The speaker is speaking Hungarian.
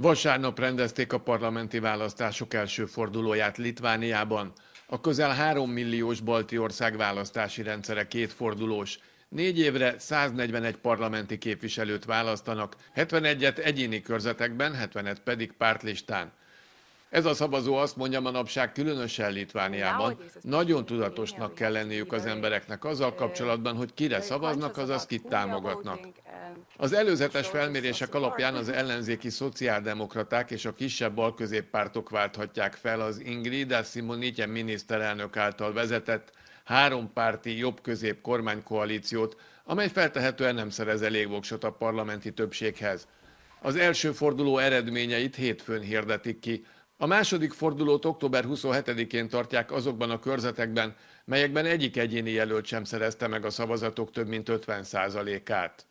Vasárnap rendezték a parlamenti választások első fordulóját Litvániában. A közel 3 milliós balti ország választási rendszere kétfordulós. Négy évre 141 parlamenti képviselőt választanak, 71-et egyéni körzetekben, 70-et pedig pártlistán. Ez a szavazó azt mondja manapság különösen Litvániában, nagyon tudatosnak kell lenniük az embereknek azzal kapcsolatban, hogy kire szavaznak, azaz kit támogatnak. Az előzetes felmérések alapján az ellenzéki szociáldemokraták és a kisebb balközéppártok válthatják fel az Simon Simonitye miniszterelnök által vezetett hárompárti jobb-közép kormánykoalíciót, amely feltehetően nem szerez elég voksot a parlamenti többséghez. Az első forduló eredményeit hétfőn hirdetik ki, a második fordulót október 27-én tartják azokban a körzetekben, melyekben egyik egyéni jelölt sem szerezte meg a szavazatok több mint 50%-át.